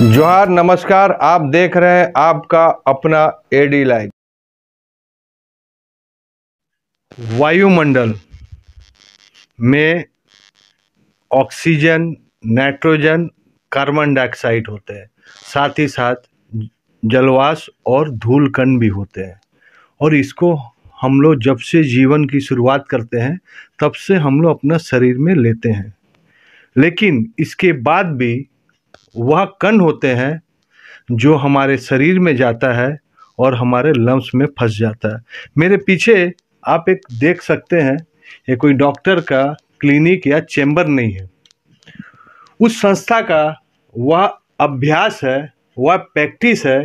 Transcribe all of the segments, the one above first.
जोहार नमस्कार आप देख रहे हैं आपका अपना एडी लाइव वायुमंडल में ऑक्सीजन नाइट्रोजन कार्बन डाइऑक्साइड होते हैं साथ ही साथ जलवास और कण भी होते हैं और इसको हम लोग जब से जीवन की शुरुआत करते हैं तब से हम लोग अपना शरीर में लेते हैं लेकिन इसके बाद भी वह कण होते हैं जो हमारे शरीर में जाता है और हमारे लम्स में फंस जाता है मेरे पीछे आप एक देख सकते हैं ये कोई डॉक्टर का क्लिनिक या चैम्बर नहीं है उस संस्था का वह अभ्यास है वह प्रैक्टिस है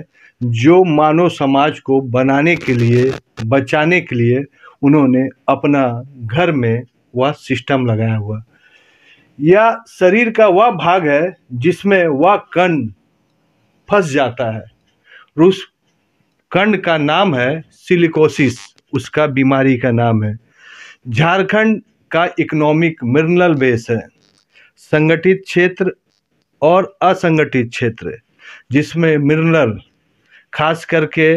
जो मानव समाज को बनाने के लिए बचाने के लिए उन्होंने अपना घर में वह सिस्टम लगाया हुआ या शरीर का वह भाग है जिसमें वह कण फंस जाता है उस कण का नाम है सिलिकोसिस उसका बीमारी का नाम है झारखंड का इकोनॉमिक मिनरल बेस है संगठित क्षेत्र और असंगठित क्षेत्र जिसमें मिनरल खास करके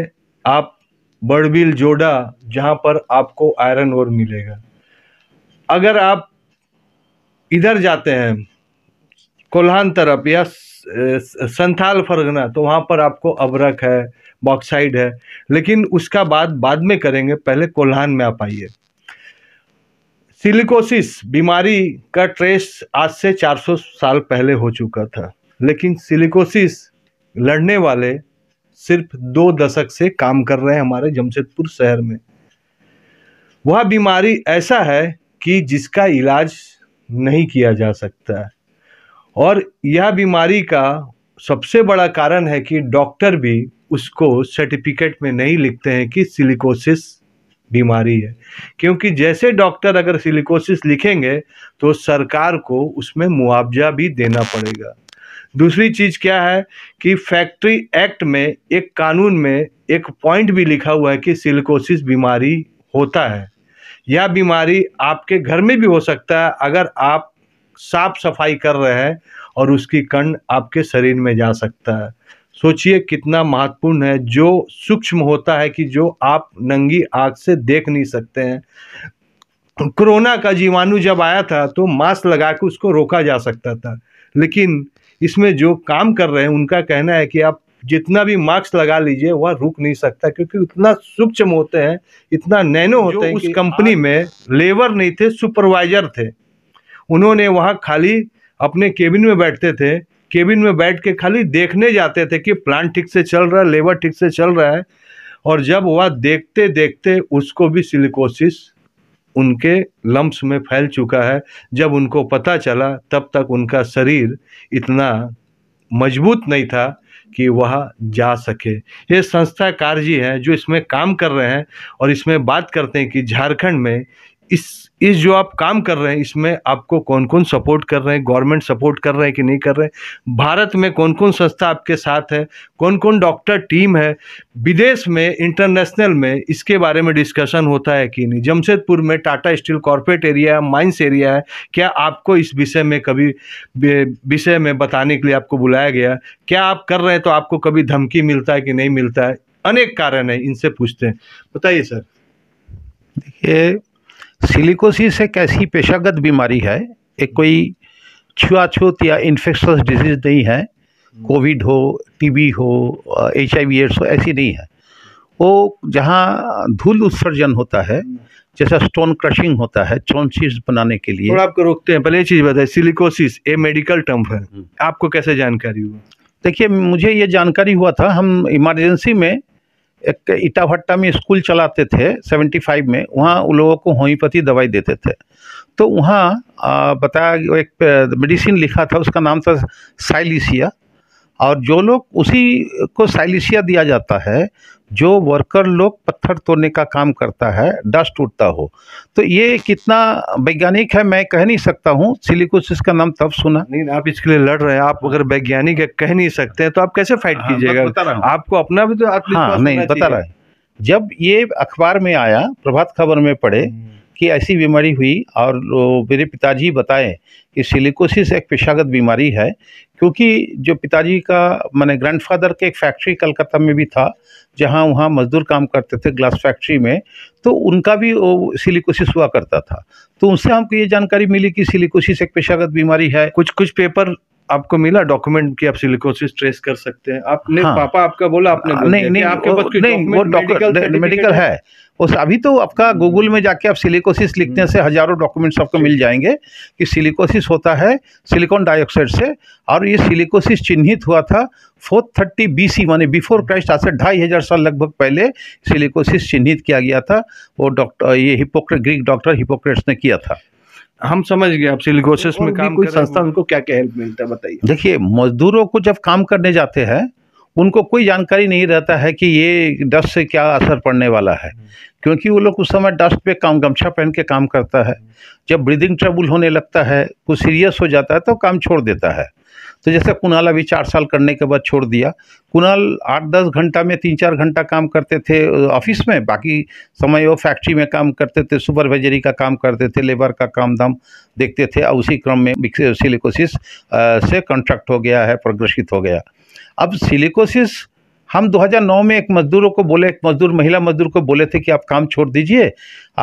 आप बड़बिल जोड़ा जहाँ पर आपको आयरन और मिलेगा अगर आप इधर जाते हैं कोल्हान तरफ या संथाल फरगना तो वहाँ पर आपको अबरक है बॉक्साइड है लेकिन उसका बाद बाद में करेंगे पहले कोल्हान में आप आइए सिलिकोसिस बीमारी का ट्रेस आज से 400 साल पहले हो चुका था लेकिन सिलिकोसिस लड़ने वाले सिर्फ दो दशक से काम कर रहे हैं हमारे जमशेदपुर शहर में वह बीमारी ऐसा है कि जिसका इलाज नहीं किया जा सकता है और यह बीमारी का सबसे बड़ा कारण है कि डॉक्टर भी उसको सर्टिफिकेट में नहीं लिखते हैं कि सिलिकोसिस बीमारी है क्योंकि जैसे डॉक्टर अगर सिलिकोसिस लिखेंगे तो सरकार को उसमें मुआवजा भी देना पड़ेगा दूसरी चीज़ क्या है कि फैक्ट्री एक्ट में एक कानून में एक पॉइंट भी लिखा हुआ है कि सिलिकोसिस बीमारी होता है यह बीमारी आपके घर में भी हो सकता है अगर आप साफ सफाई कर रहे हैं और उसकी कण आपके शरीर में जा सकता है सोचिए कितना महत्वपूर्ण है जो सूक्ष्म होता है कि जो आप नंगी आँख से देख नहीं सकते हैं कोरोना का जीवाणु जब आया था तो मास्क लगा के उसको रोका जा सकता था लेकिन इसमें जो काम कर रहे हैं उनका कहना है कि आप जितना भी मार्क्स लगा लीजिए वह रुक नहीं सकता क्योंकि इतना सूक्ष्म होते हैं इतना नैनो होते हैं उस कंपनी में लेबर नहीं थे सुपरवाइजर थे उन्होंने वहाँ खाली अपने केबिन में बैठते थे केबिन में बैठ के खाली देखने जाते थे कि प्लांट ठीक से चल रहा है लेबर ठीक से चल रहा है और जब वह देखते देखते उसको भी सिलिकोसिस उनके लम्ब्स में फैल चुका है जब उनको पता चला तब तक उनका शरीर इतना मजबूत नहीं था कि वह जा सके ये संस्था कार्य है जो इसमें काम कर रहे हैं और इसमें बात करते हैं कि झारखंड में इस इस जो आप काम कर रहे हैं इसमें आपको कौन कौन सपोर्ट कर रहे हैं गवर्नमेंट सपोर्ट कर रहे हैं कि नहीं कर रहे हैं भारत में कौन कौन संस्था आपके साथ है कौन कौन डॉक्टर टीम है विदेश में इंटरनेशनल में इसके बारे में डिस्कशन होता है कि नहीं जमशेदपुर में टाटा स्टील कॉरपोरेट एरिया है माइंस एरिया है क्या आपको इस विषय में कभी विषय में बताने के लिए आपको बुलाया गया क्या आप कर रहे हैं तो आपको कभी धमकी मिलता है कि नहीं मिलता है अनेक कारण है इनसे पूछते हैं बताइए सर देखिए सिलिकोसिस एक ऐसी पेशागत बीमारी है एक कोई छुआछूत या इन्फेक्शस डिजीज़ नहीं है कोविड हम्म। हो टीबी हो एच आई वी एड्स हो ऐसी नहीं है वो जहाँ धूल उत्सर्जन होता है हम्म। जैसा स्टोन क्रशिंग होता है चौंसीस बनाने के लिए थोड़ा आपको रोकते हैं पहले ये चीज़ बताए सिलिकोसिस ए मेडिकल टर्म है हम्म। आपको कैसे जानकारी हुआ देखिए मुझे ये जानकारी हुआ था हम इमरजेंसी में एक इटा भट्टा में स्कूल चलाते थे 75 में वहाँ उन लोगों को होम्योपैथी दवाई देते थे तो वहाँ बताया एक मेडिसिन लिखा था उसका नाम था साइलिसिया और जो लोग उसी को साइलिशिया दिया जाता है जो वर्कर लोग पत्थर तोड़ने का काम करता है डस्ट उठता हो तो ये कितना वैज्ञानिक है मैं कह नहीं सकता हूँ सिलिकोसिस का नाम तब सुना नहीं आप इसके लिए लड़ रहे हैं आप अगर वैज्ञानिक है कह नहीं सकते हैं तो आप कैसे फाइट हाँ, कीजिएगा आपको अपना भी तो हाँ नहीं बता रहा है जब ये अखबार में आया प्रभात खबर में पढ़े हम्म। कि ऐसी बीमारी हुई और मेरे पिताजी बताएं कि सिलिकोसिस एक पेशागत बीमारी है क्योंकि जो पिताजी का मैंने ग्रैंडफादर के एक फैक्ट्री कलकत्ता में भी था जहाँ वहाँ मजदूर काम करते थे ग्लास फैक्ट्री में तो उनका भी वो सिलिकोसिस हुआ करता था तो उनसे हमको ये जानकारी मिली कि सिलिकोसिस एक पेशागत बीमारी है कुछ कुछ पेपर आपको मिला डॉक्यूमेंट की आप सिलिकोसिस ट्रेस कर सकते हैं आपने हाँ, पापा आपका बोला आपने आ, हाँ, नहीं नहीं आपके पास नहीं वो डॉक्टर मेडिकल है वो अभी तो आपका गूगल हम्म। में जाके आप सिलिकोसिस लिखने हम्म। से हजारों डॉक्यूमेंट्स आपको मिल जाएंगे कि सिलिकोसिस होता है सिलिकॉन डाइऑक्साइड से और ये सिलिकोसिस चिन्हित हुआ था फोर थर्टी बी सी माने बिफोर क्राइस्ट आज से ढाई हज़ार साल लगभग पहले सिलिकोसिस चिन्हित किया गया था वो डॉक्टर ये हिपोक्रेट ग्रीक डॉक्टर हिपोक्रेट्स ने किया था हम समझ गए आप सिलिकोसिस में काम कोई संस्था उनको क्या क्या हेल्प मिलता है बताइए देखिए मजदूरों को जब काम करने जाते हैं उनको कोई जानकारी नहीं रहता है कि ये डस्ट से क्या असर पड़ने वाला है हम्म। क्योंकि वो लोग उस समय डस्ट पे काम गमछा पहन के काम करता है हम्म। जब ब्रीदिंग ट्रबल होने लगता है कुछ सीरियस हो जाता है तो काम छोड़ देता है तो जैसे कुणाल अभी चार साल करने के बाद छोड़ दिया कुणाल आठ दस घंटा में तीन चार घंटा काम करते थे ऑफिस में बाकी समय वो फैक्ट्री में काम करते थे सुपरवाइजरी का काम करते थे लेबर का काम दाम देखते थे और उसी क्रम में सिलिकोसिस से कॉन्ट्रैक्ट हो गया है प्रोग्रेसित हो गया अब सिलिकोसिस हम 2009 में एक मज़दूरों को बोले एक मज़दूर महिला मज़दूर को बोले थे कि आप काम छोड़ दीजिए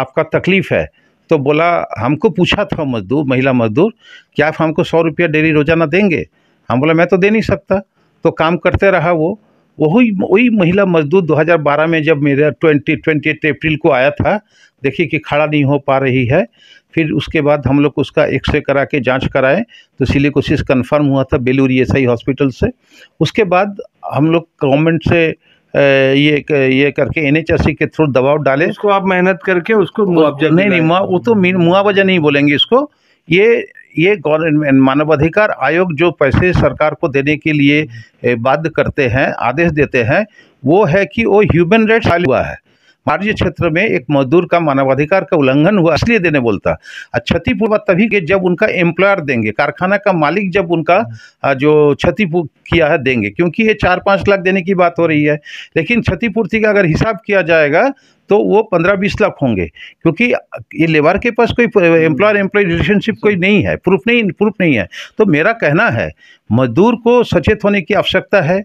आपका तकलीफ़ है तो बोला हमको पूछा था मज़दूर महिला मज़दूर कि आप हमको सौ रुपया डेली रोज़ाना देंगे हम बोला मैं तो दे नहीं सकता तो काम करते रहा वो वही वही महिला मजदूर 2012 में जब मेरा ट्वेंटी ट्वेंटी अप्रैल को आया था देखिए कि खड़ा नहीं हो पा रही है फिर उसके बाद हम लोग उसका एक्सरे करा के जाँच कराए तो सिलिकोसिस कन्फर्म हुआ था बेलूर एस हॉस्पिटल से उसके बाद हम लोग गवर्नमेंट से ये ये करके एन के थ्रू दबाव डाले उसको आप मेहनत करके उसको मुआवजा नहीं नहीं वो तो मुआवजा नहीं बोलेंगे इसको ये ये मानवाधिकार आयोग जो पैसे सरकार को देने के लिए बाध्य करते हैं आदेश देते हैं वो है कि वो ह्यूमन राइट्स हुआ है मार्जी क्षेत्र में एक मजदूर का मानवाधिकार का उल्लंघन हुआ इसलिए देने बोलता और क्षतिपूर्वक तभी के जब उनका एम्प्लॉयर देंगे कारखाना का मालिक जब उनका जो क्षति किया है देंगे क्योंकि ये चार पाँच लाख देने की बात हो रही है लेकिन क्षतिपूर्ति का अगर हिसाब किया जाएगा तो वो पंद्रह बीस लाख होंगे क्योंकि ये लेबर के पास कोई एम्प्लॉयर एम्प्लॉय रिलेशनशिप कोई नहीं है प्रूफ नहीं प्रूफ नहीं है तो मेरा कहना है मजदूर को सचेत होने की आवश्यकता है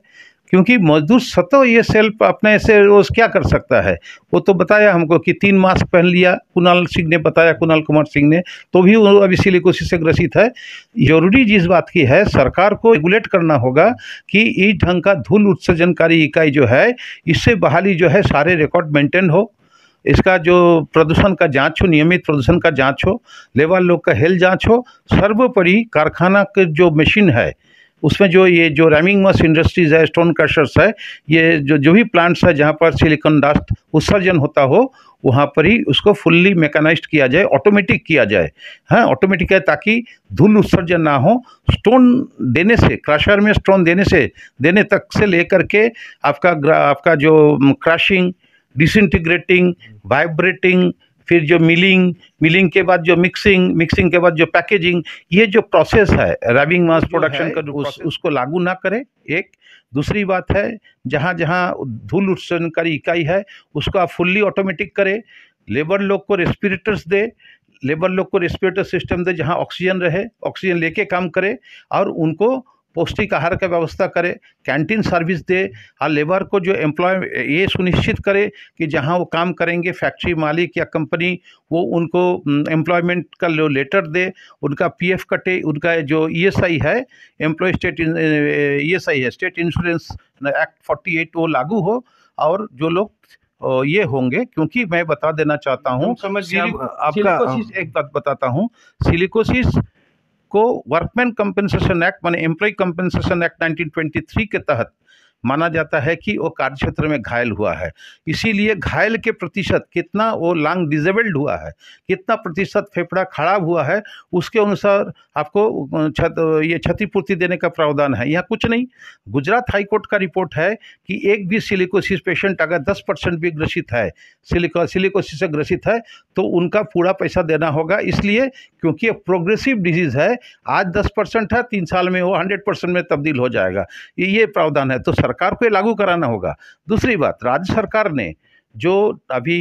क्योंकि मजदूर सतो ये सेल्फ अपने से रोज़ क्या कर सकता है वो तो बताया हमको कि तीन मास्क पहन लिया कुणाल सिंह ने बताया कुणाल कुमार सिंह ने तो भी वो अब इसीलिए कोशिश से ग्रसित है जरूरी जिस बात की है सरकार को रेगुलेट करना होगा कि इस ढंग का धूल उत्सर्जनकारी इकाई जो है इससे बहाली जो है सारे रिकॉर्ड मेंटेन हो इसका जो प्रदूषण का जांच हो नियमित प्रदूषण का जांच हो लेबर लोग का हेल्थ जांच हो सर्वोपरि कारखाना के जो मशीन है उसमें जो ये जो रैमिंग मस इंडस्ट्रीज़ है स्टोन क्रशर्स है ये जो जो भी प्लांट्स है जहाँ पर सिलिकॉन डास्ट उत्सर्जन होता हो वहाँ पर ही उसको फुल्ली मेकानाइज किया जाए ऑटोमेटिक किया जाए हाँ ऑटोमेटिक है ताकि धूल उत्सर्जन ना हो स्टोन देने से क्रशर में स्टोन देने से देने तक से लेकर के आपका आपका जो क्रशिंग डिसइंटीग्रेटिंग वाइब्रेटिंग फिर जो मिलिंग मिलिंग के बाद जो मिक्सिंग मिक्सिंग के बाद जो पैकेजिंग ये जो प्रोसेस है रैबिंग मास प्रोडक्शन का उस, उसको लागू ना करें एक दूसरी बात है जहाँ जहाँ धूल उत्सर्जनकारी इकाई है उसको आप फुल्ली ऑटोमेटिक करें लेबर लोग को रेस्पिरेटर्स दे लेबर लोग को रेस्पिरेटर सिस्टम दे जहाँ ऑक्सीजन रहे ऑक्सीजन लेके काम करे और उनको पौष्टिक आहार का व्यवस्था करे कैंटीन सर्विस दे और हाँ, लेबर को जो एम्प्लॉय ये सुनिश्चित करे कि जहाँ वो काम करेंगे फैक्ट्री मालिक या कंपनी वो उनको एम्प्लॉयमेंट का जो लेटर दे उनका पीएफ कटे उनका जो ईएसआई e है एम्प्लॉय स्टेट ईएसआई है state insurance act forty eight वो लागू हो और जो लोग ये होंगे क्योंकि मैं बता देना चाहता हूँ समझ आपका एक बात बताता हूँ सिलिकोसिस को वर्कमैन कंपेंसेशन एक्ट माने एम्प्लॉय कंपेंसेशन एक्ट 1923 के तहत माना जाता है कि वो कार्य क्षेत्र में घायल हुआ है इसीलिए घायल के प्रतिशत कितना वो लंग डिजेबल्ड हुआ है कितना प्रतिशत फेफड़ा खराब हुआ है उसके अनुसार आपको छत ये क्षतिपूर्ति देने का प्रावधान है यहाँ कुछ नहीं गुजरात हाईकोर्ट का रिपोर्ट है कि एक भी सिलिकोसिस पेशेंट अगर दस परसेंट भी ग्रसित है सिलिको सिलिकोसिस से ग्रसित है तो उनका पूरा पैसा देना होगा इसलिए क्योंकि ये प्रोग्रेसिव डिजीज़ है आज दस परसेंट है तीन साल में वो हंड्रेड परसेंट में तब्दील हो जाएगा ये प्रावधान है तो सरकार को लागू कराना होगा दूसरी बात राज्य सरकार ने जो अभी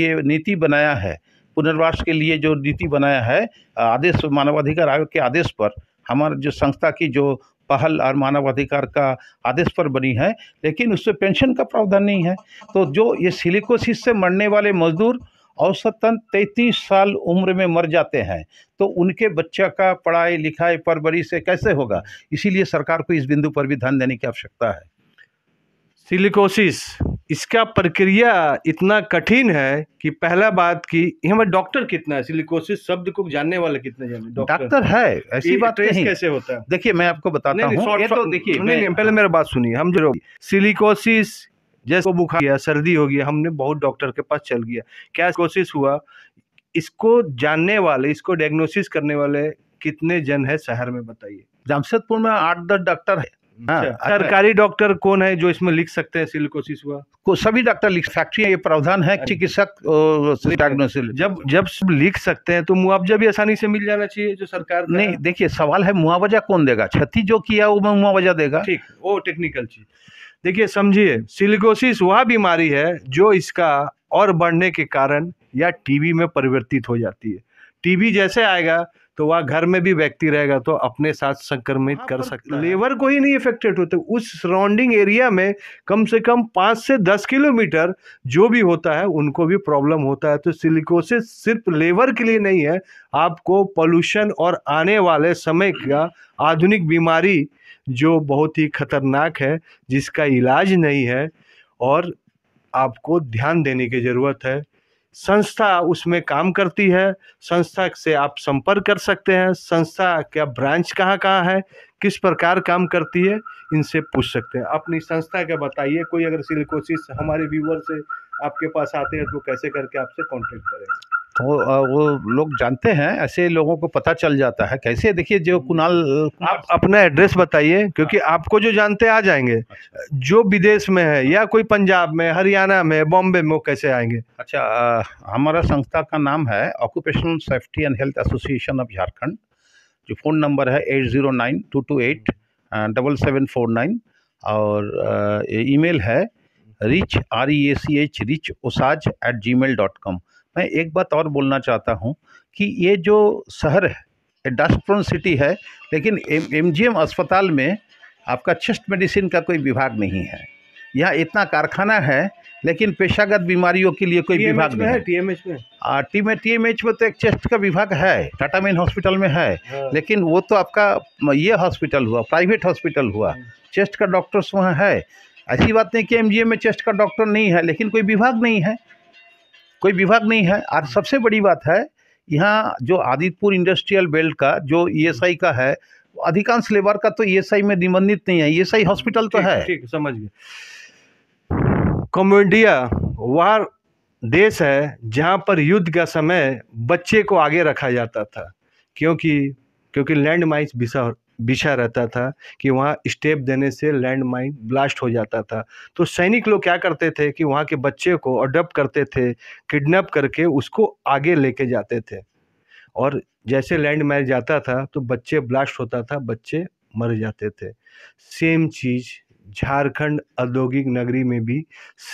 ये नीति बनाया है पुनर्वास के लिए जो नीति बनाया है आदेश मानवाधिकार आयोग के आदेश पर हमारे जो संस्था की जो पहल और मानवाधिकार का आदेश पर बनी है लेकिन उससे पेंशन का प्रावधान नहीं है तो जो ये सिलिकोसिस से मरने वाले मजदूर औसतन तैंतीस साल उम्र में मर जाते हैं तो उनके बच्चा का पढ़ाई लिखाई परवरिश से कैसे होगा इसीलिए सरकार को इस बिंदु पर भी ध्यान देने की आवश्यकता है सिलिकोसिस इसका प्रक्रिया इतना कठिन है कि पहला बात कि हमें डॉक्टर कितना है सिलिकोसिस शब्द को जानने वाले कितने जाने डॉक्टर है ऐसी बात तो नहीं कैसे होता है देखिए मैं आपको बताता हूँ ये तो देखिए नहीं नहीं पहले मेरा बात सुनिए हम जो सिलिकोसिस जैसे बुखार गया सर्दी हो गया हमने बहुत डॉक्टर के पास चल गया क्या कोशिश हुआ इसको जानने वाले इसको डायग्नोसिस करने वाले कितने जन है शहर में बताइए जमशेदपुर में आठ दस डॉक्टर है हाँ, अच्छा, अच्छा। सरकारी डॉक्टर कौन है जो इसमें लिख सकते हैं सिलिकोसिस हुआ को सभी डॉक्टर लिख फैक्ट्री ये प्रावधान है अच्छा। चिकित्सक डायग्नोसिस जब जब सब लिख सकते हैं तो मुआवजा भी आसानी से मिल जाना चाहिए जो सरकार नहीं देखिए सवाल है मुआवजा कौन देगा क्षति जो किया वो मुआवजा देगा ठीक वो टेक्निकल चीज देखिए समझिए सिलिकोसिस वह बीमारी है जो इसका और बढ़ने के कारण या टीबी में परिवर्तित हो जाती है टीबी जैसे आएगा तो वह घर में भी व्यक्ति रहेगा तो अपने साथ संक्रमित हाँ, कर सकता है लेबर को ही नहीं इफेक्टेड होते उस सराउंडिंग एरिया में कम से कम पाँच से दस किलोमीटर जो भी होता है उनको भी प्रॉब्लम होता है तो सिलिकोसिस सिर्फ लेबर के लिए नहीं है आपको पोल्यूशन और आने वाले समय का आधुनिक बीमारी जो बहुत ही खतरनाक है जिसका इलाज नहीं है और आपको ध्यान देने की ज़रूरत है संस्था उसमें काम करती है संस्था से आप संपर्क कर सकते हैं संस्था क्या ब्रांच कहाँ कहाँ है किस प्रकार काम करती है इनसे पूछ सकते हैं अपनी संस्था का बताइए कोई अगर सिलिकोसिस हमारे व्यूवर से आपके पास आते हैं तो कैसे करके आपसे कांटेक्ट करेंगे वो वो लोग जानते हैं ऐसे लोगों को पता चल जाता है कैसे देखिए जो हम्म। कुणाल आप अच्छा। अपना एड्रेस बताइए क्योंकि हाँ। आपको जो जानते आ जाएंगे अच्छा। जो विदेश में है या कोई पंजाब में हरियाणा में बॉम्बे में वो कैसे आएंगे अच्छा आ, हमारा संस्था का नाम है occupational safety and health association of Jharkhand जो फ़ोन नंबर है eight zero nine two two eight double seven four nine और ईमेल है rich R E A C H rich ओसाज at Gmail dot com मैं एक बात और बोलना चाहता हूँ कि ये जो शहर है डस्टप्रोन सिटी है लेकिन एम जी एम अस्पताल में आपका चेस्ट मेडिसिन का कोई विभाग नहीं है यहाँ इतना कारखाना है लेकिन पेशागत बीमारियों के लिए कोई विभाग नहीं है टीएमएच में टी में टीएमएच में तो एक चेस्ट का विभाग है टाटा मेन हॉस्पिटल में है हाँ। लेकिन वो तो आपका ये हॉस्पिटल हुआ प्राइवेट हॉस्पिटल हुआ चेस्ट हाँ। का डॉक्टर्स वहाँ है ऐसी बात नहीं कि एमजीएम में चेस्ट का डॉक्टर नहीं है लेकिन कोई विभाग नहीं है कोई विभाग नहीं है और हाँ। सबसे बड़ी बात है यहाँ जो आदित्यपुर इंडस्ट्रियल बेल्ट का जो ईएसआई का है अधिकांश लेबर का तो ईएसआई में निबंधित नहीं है ईएसआई हॉस्पिटल तो है ठीक समझ गए कम्बोडिया वह देश है जहाँ पर युद्ध का समय बच्चे को आगे रखा जाता था क्योंकि क्योंकि लैंड माइंस बिछा रहता था कि वहाँ स्टेप देने से लैंड माइन ब्लास्ट हो जाता था तो सैनिक लोग क्या करते थे कि वहाँ के बच्चे को अडप्ट करते थे किडनैप करके उसको आगे लेके जाते थे और जैसे लैंड माइन जाता था तो बच्चे ब्लास्ट होता था बच्चे मर जाते थे सेम चीज़ झारखंड औद्योगिक नगरी में भी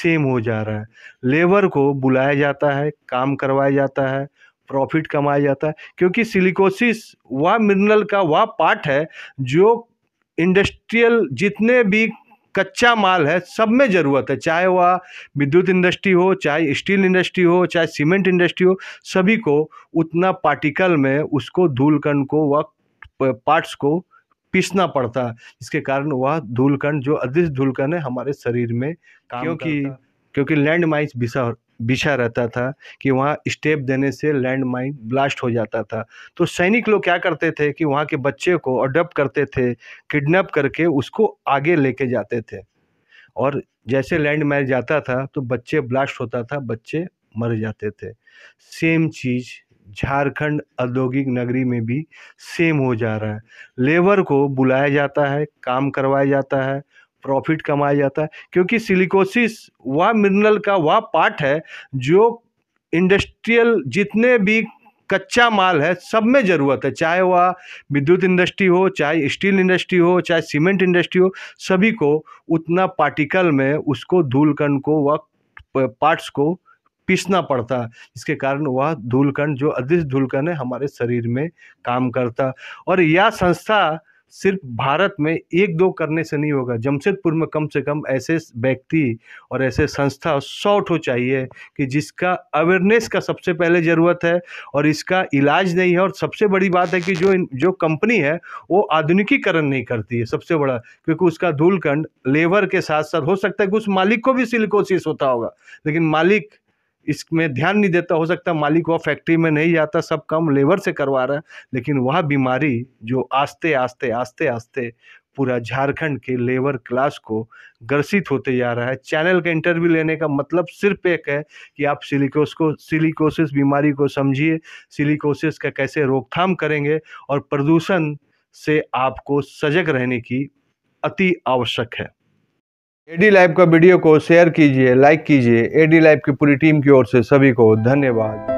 सेम हो जा रहा है लेबर को बुलाया जाता है काम करवाया जाता है प्रॉफिट कमाया जाता है क्योंकि सिलिकोसिस वह मिनरल का वह पार्ट है जो इंडस्ट्रियल जितने भी कच्चा माल है सब में ज़रूरत है चाहे वह विद्युत इंडस्ट्री हो चाहे स्टील इंडस्ट्री हो चाहे सीमेंट इंडस्ट्री हो सभी को उतना पार्टिकल में उसको धूलकण को वह पार्ट्स को पीसना पड़ता है जिसके कारण वह धूलकण जो अदृश्य धूलकण है हमारे शरीर में क्योंकि क्योंकि लैंड माइंस बिसा बिछा रहता था कि वहाँ स्टेप देने से लैंड माइन ब्लास्ट हो जाता था तो सैनिक लोग क्या करते थे कि वहाँ के बच्चे को अडप्ट करते थे किडनैप करके उसको आगे लेके जाते थे और जैसे लैंड माइन जाता था तो बच्चे ब्लास्ट होता था बच्चे मर जाते थे सेम चीज़ झारखंड औद्योगिक नगरी में भी सेम हो जा रहा है लेबर को बुलाया जाता है काम करवाया जाता है प्रॉफिट कमाया जाता है क्योंकि सिलिकोसिस वह मिनरल का वह पार्ट है जो इंडस्ट्रियल जितने भी कच्चा माल है सब में ज़रूरत है चाहे वह विद्युत इंडस्ट्री हो चाहे स्टील इंडस्ट्री हो चाहे सीमेंट इंडस्ट्री हो सभी को उतना पार्टिकल में उसको धूलकण को वह पार्ट्स को पीसना पड़ता है इसके कारण वह धूलकण जो अदृश्य धूलकण है हमारे शरीर में काम करता और यह संस्था सिर्फ भारत में एक दो करने से नहीं होगा जमशेदपुर में कम से कम ऐसे व्यक्ति और ऐसे संस्था सौ ठो चाहिए कि जिसका अवेयरनेस का सबसे पहले ज़रूरत है और इसका इलाज नहीं है और सबसे बड़ी बात है कि जो जो कंपनी है वो आधुनिकीकरण नहीं करती है सबसे बड़ा क्योंकि उसका धूलकंड लेबर के साथ साथ हो सकता है कि उस मालिक को भी सिलिकोसिस होता होगा लेकिन मालिक इसमें ध्यान नहीं देता हो सकता मालिक वह फैक्ट्री में नहीं जाता सब काम लेबर से करवा रहा है लेकिन वह बीमारी जो आस्ते आस्ते आस्ते आस्ते पूरा झारखंड के लेबर क्लास को ग्रसित होते जा रहा है चैनल का इंटरव्यू लेने का मतलब सिर्फ एक है कि आप सिलिकोस को सिलिकोसिस बीमारी को समझिए सिलिकोसिस का कैसे रोकथाम करेंगे और प्रदूषण से आपको सजग रहने की अति आवश्यक है एडी लाइव का वीडियो को शेयर कीजिए लाइक कीजिए एडी लाइव की पूरी टीम की ओर से सभी को धन्यवाद